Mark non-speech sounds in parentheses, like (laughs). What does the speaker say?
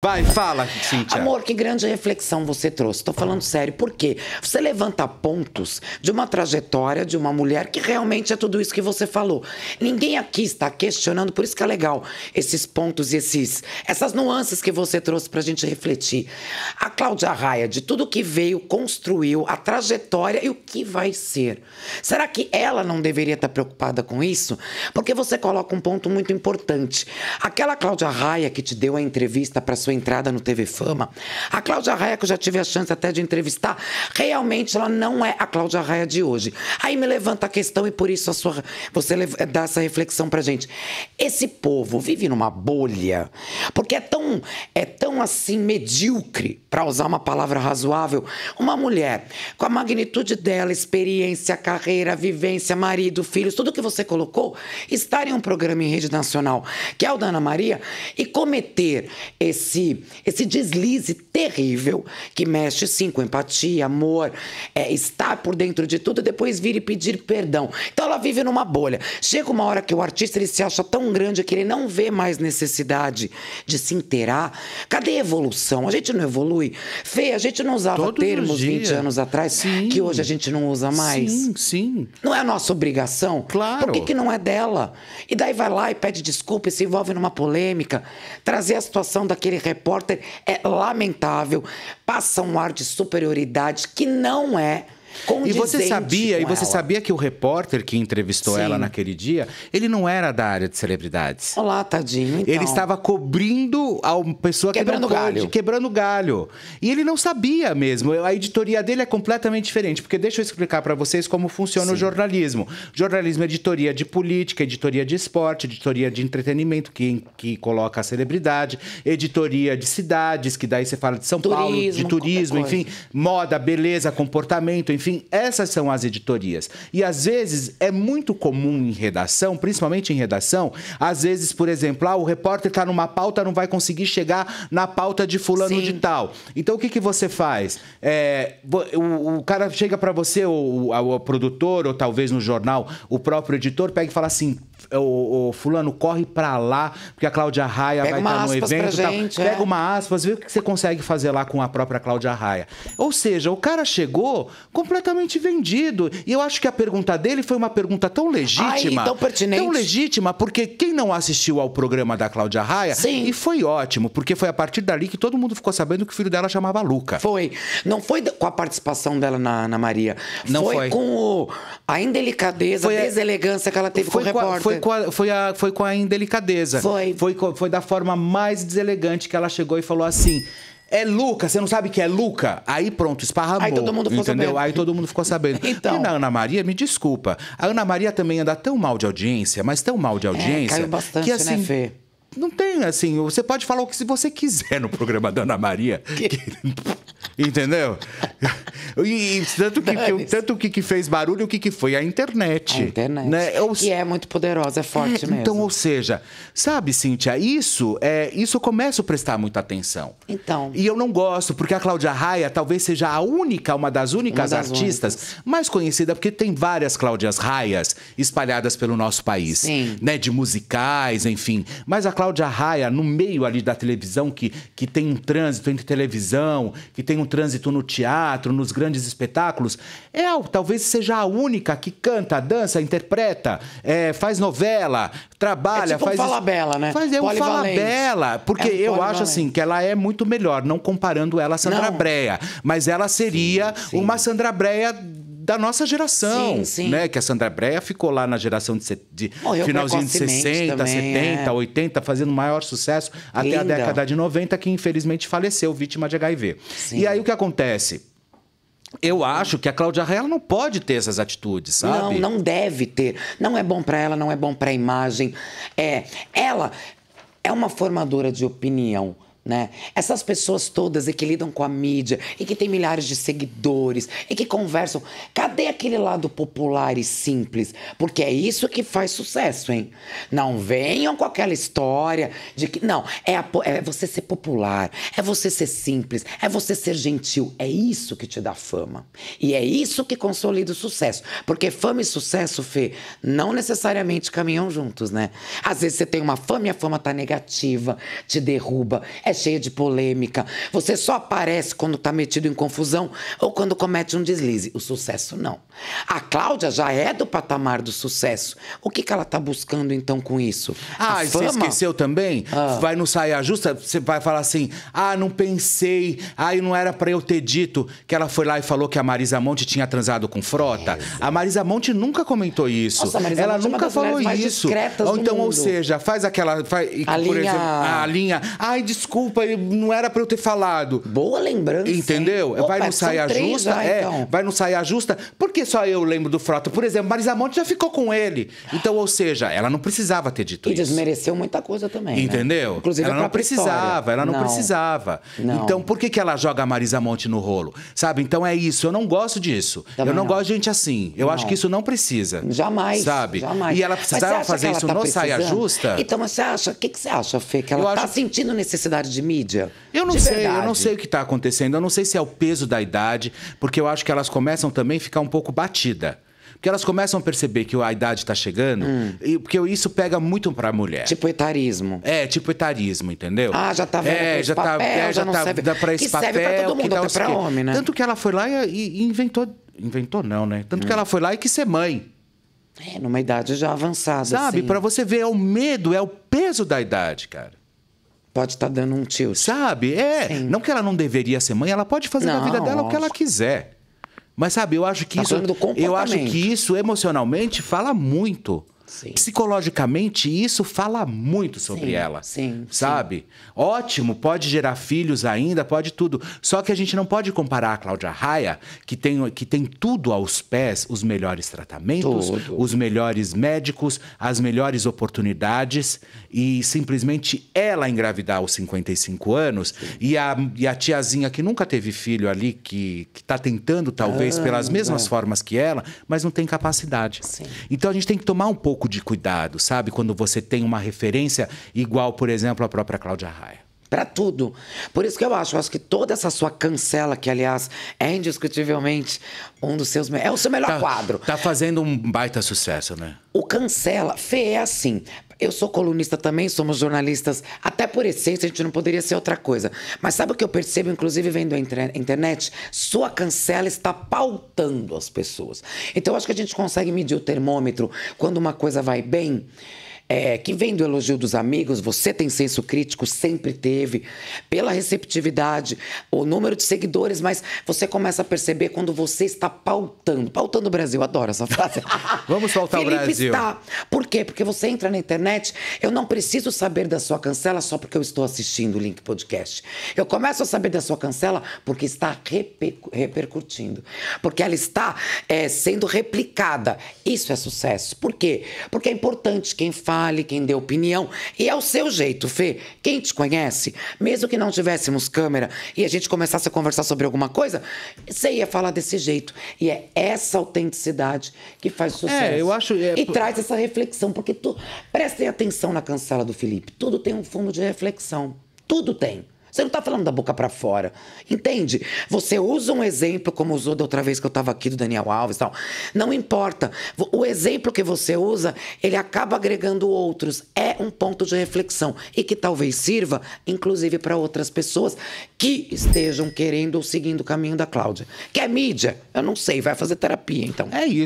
Vai, fala, Cintia. Amor, que grande reflexão você trouxe. Estou falando sério, por quê? você levanta pontos de uma trajetória de uma mulher que realmente é tudo isso que você falou. Ninguém aqui está questionando, por isso que é legal esses pontos e esses, essas nuances que você trouxe para a gente refletir. A Cláudia Raia, de tudo que veio, construiu, a trajetória e o que vai ser. Será que ela não deveria estar tá preocupada com isso? Porque você coloca um ponto muito importante. Aquela Cláudia Raia que te deu a entrevista para sua sua entrada no TV Fama. A Cláudia Raia, que eu já tive a chance até de entrevistar, realmente ela não é a Cláudia Raia de hoje. Aí me levanta a questão e por isso a sua, você dá essa reflexão pra gente. Esse povo vive numa bolha, porque é tão, é tão assim medíocre, para usar uma palavra razoável, uma mulher com a magnitude dela, experiência, carreira, vivência, marido, filhos, tudo que você colocou, estar em um programa em rede nacional, que é o da Ana Maria, e cometer esse esse, esse deslize terrível que mexe sim com empatia, amor, é, estar por dentro de tudo e depois vir e pedir perdão. Então ela vive numa bolha. Chega uma hora que o artista ele se acha tão grande que ele não vê mais necessidade de se inteirar. Cadê a evolução? A gente não evolui. Fê, a gente não usava Todos termos 20 anos atrás sim. que hoje a gente não usa mais. Sim, sim. Não é a nossa obrigação? Claro. Por que, que não é dela? E daí vai lá e pede desculpa e se envolve numa polêmica. Trazer a situação daquele repórter é lamentável, passa um ar de superioridade que não é e você sabia, e você ela. sabia que o repórter que entrevistou Sim. ela naquele dia, ele não era da área de celebridades. Olá, tadinho. Então. Ele estava cobrindo a pessoa quebrando que pode, galho. quebrando galho. E ele não sabia mesmo. A editoria dele é completamente diferente, porque deixa eu explicar para vocês como funciona Sim. o jornalismo. Jornalismo é editoria de política, editoria de esporte, editoria de entretenimento que, que coloca a celebridade, editoria de cidades, que daí você fala de São turismo, Paulo, de turismo, enfim, moda, beleza, comportamento, enfim, essas são as editorias. E às vezes é muito comum em redação, principalmente em redação, às vezes, por exemplo, ah, o repórter está numa pauta, não vai conseguir chegar na pauta de fulano Sim. de tal. Então o que, que você faz? É, o, o, cara chega para você, o, o, o produtor, ou talvez no jornal, o próprio editor, pega e fala assim: é, o, o, fulano corre pra lá, porque a Cláudia Raia Pega vai estar no evento. Gente, tal. É. Pega uma aspas, vê o que você consegue fazer lá com a própria Cláudia Raia. Ou seja, o cara chegou completamente vendido. E eu acho que a pergunta dele foi uma pergunta tão legítima. Ai, tão pertinente. Tão legítima, porque quem não assistiu ao programa da Cláudia Raia, Sim. e foi ótimo, porque foi a partir dali que todo mundo ficou sabendo que o filho dela chamava Luca. Foi. Não foi com a participação dela na, na Maria. Não foi, foi. com o, a indelicadeza, a deselegância que ela teve com o repórter foi com a, foi, a, foi com a indelicadeza. Foi. Foi, foi da forma mais deselegante que ela chegou e falou assim. É Luca, você não sabe que é Luca? Aí pronto, esparramou. Aí todo mundo ficou entendeu? sabendo. Aí todo mundo ficou sabendo. (laughs) então. E na Ana Maria, me desculpa. A Ana Maria também anda tão mal de audiência, mas tão mal de é, audiência. É, caiu bastante, que assim, né, Fê? não tem, assim, você pode falar o que você quiser no programa da Ana Maria. Que... (laughs) entendeu? E, e, tanto que, que tanto o que, que fez barulho, o que, que foi? A internet. A internet. Né? e é muito poderosa, é forte é, então, mesmo. Então, ou seja, sabe, Cíntia, isso, é, isso eu começo a prestar muita atenção. Então. E eu não gosto, porque a Cláudia Raia talvez seja a única, uma das únicas uma das artistas únicas. mais conhecida, porque tem várias Cláudias Raias espalhadas pelo nosso país. Sim. Né? De musicais, enfim. Mas a Cláudia Raia, no meio ali da televisão, que, que tem um trânsito entre televisão, que tem um trânsito no teatro, nos grandes espetáculos, é talvez seja a única que canta, dança, interpreta, é, faz novela, trabalha, é tipo faz. Um fala bela, né? Faz, é um fala bela, porque é um eu acho assim que ela é muito melhor, não comparando ela a Sandra não. Breia, mas ela seria sim, sim. uma Sandra Breia da nossa geração, sim, sim. né? Que a Sandra Breia ficou lá na geração de, de finalzinho de 60, também, 70, é. 80, fazendo maior sucesso até a década de 90, que infelizmente faleceu vítima de HIV. Sim. E aí o que acontece? Eu acho que a Cláudia Raia não pode ter essas atitudes, sabe? Não, não deve ter. Não é bom para ela, não é bom para a imagem. É, ela é uma formadora de opinião né? Essas pessoas todas e que lidam com a mídia e que tem milhares de seguidores e que conversam, cadê aquele lado popular e simples? Porque é isso que faz sucesso, hein? Não venham com aquela história de que não é, a, é você ser popular, é você ser simples, é você ser gentil, é isso que te dá fama e é isso que consolida o sucesso, porque fama e sucesso, Fê, não necessariamente caminham juntos, né? Às vezes você tem uma fama e a fama tá negativa, te derruba, é cheia de polêmica. Você só aparece quando está metido em confusão ou quando comete um deslize. O sucesso não. A Cláudia já é do patamar do sucesso. O que, que ela está buscando então com isso? Ah, a e fama? você esqueceu também? Ah. Vai no saia justa, você vai falar assim: ah, não pensei, ah, não era para eu ter dito que ela foi lá e falou que a Marisa Monte tinha transado com frota. É, a Marisa Monte nunca comentou isso. Nossa, Marisa ela Monte é nunca é falou isso. ou então, ou seja, faz aquela. Faz, a, por linha... Exemplo, a linha. Ai, desculpa desculpa, não era para eu ter falado. Boa lembrança. Entendeu? Opa, vai no saia justa, já, é, então. vai no saia justa. Por que só eu lembro do Frota? Por exemplo, Marisa Monte já ficou com ele. Então, ou seja, ela não precisava ter dito e isso. E desmereceu muita coisa também. Né? Entendeu? Né? Inclusive, ela não precisava, história. ela não, não. precisava. Não. Então, por que, que ela joga a Marisa Monte no rolo? Sabe? Então é isso. Eu não gosto disso. Também eu não, não, gosto de gente assim. Eu acho que isso não precisa. Jamais. Sabe? Jamais. E ela precisava fazer isso tá no precisando? saia justa? Então, você acha? O que, que você acha, Fê? Que ela está acho... sentindo necessidade de de mídia. Eu não de sei, verdade. eu não sei o que está acontecendo. Eu não sei se é o peso da idade, porque eu acho que elas começam também a ficar um pouco batida. Porque elas começam a perceber que a idade está chegando, hum. e, porque isso pega muito para a mulher. Tipo etarismo. É, tipo etarismo, entendeu? Ah, já tá vendo É, já tá, papel, tá, é, já, já tá, serve. dá esse que papel, serve pra todo mundo, que dá até homem, né? Tanto que ela foi lá e, e inventou, inventou não, né? Tanto hum. que ela foi lá e quis ser mãe. É, numa idade já avançada, Sabe, assim. para você ver, é o medo, é o peso da idade, cara pode estar tá dando um tio. Sabe? É. Sim. Não que ela não deveria ser mãe, ela pode fazer não, na vida dela o que ela quiser. Mas sabe, eu acho que tá isso. Eu acho que isso emocionalmente fala muito. Sim. Psicologicamente, isso fala muito sobre sim, ela. Sim. Sabe? Sim. Ótimo, pode gerar filhos ainda, pode tudo. Só que a gente não pode comparar a Cláudia Raia, que tem, que tem tudo aos pés, os melhores tratamentos, tudo. os melhores médicos, as melhores oportunidades, e simplesmente ela engravidar aos 55 anos, e a, e a tiazinha que nunca teve filho ali, que, que tá tentando, talvez, ah, pelas mesmas é. formas que ela, mas não tem capacidade. Sim. Então a gente tem que tomar um pouco pouco de cuidado, sabe? Quando você tem uma referência igual, por exemplo, a própria Cláudia Raia para tudo. Por isso que eu acho, eu acho que toda essa sua cancela, que aliás é indiscutivelmente um dos seus. É o seu melhor tá, quadro. Tá fazendo um baita sucesso, né? O cancela, Fê, é assim. Eu sou colunista também, somos jornalistas, até por essência a gente não poderia ser outra coisa. Mas sabe o que eu percebo, inclusive vendo a internet? Sua cancela está pautando as pessoas. Então acho que a gente consegue medir o termômetro quando uma coisa vai bem é, que vem do elogio dos amigos, você tem senso crítico, sempre teve, pela receptividade, o número de seguidores, mas você começa a perceber quando você está pautando. Pautando o Brasil, adoro essa frase. (laughs) Vamos pautar o Brasil. Está. Por quê? Porque você entra na internet, eu não preciso saber da sua cancela só porque eu estou assistindo o Link Podcast. Eu começo a saber da sua cancela porque está reper, repercutindo. Porque ela está é, sendo replicada. Isso é sucesso. Por quê? Porque é importante quem fala fale, quem dê opinião. E é o seu jeito, Fê. Quem te conhece, mesmo que não tivéssemos câmera e a gente começasse a conversar sobre alguma coisa, você ia falar desse jeito. E é essa autenticidade que faz é, sucesso. É, eu acho. É... E traz essa reflexão, porque tu. Prestem atenção na cancela do Felipe. Tudo tem um fundo de reflexão. Tudo tem. Você não está falando da boca para fora. Entende? Você usa um exemplo, como usou da outra vez que eu estava aqui, do Daniel Alves e tal. Não importa. O exemplo que você usa, ele acaba agregando outros. É um ponto de reflexão. E que talvez sirva, inclusive, para outras pessoas que estejam querendo ou seguindo o caminho da Cláudia. Que é mídia? Eu não sei. Vai fazer terapia, então. É isso.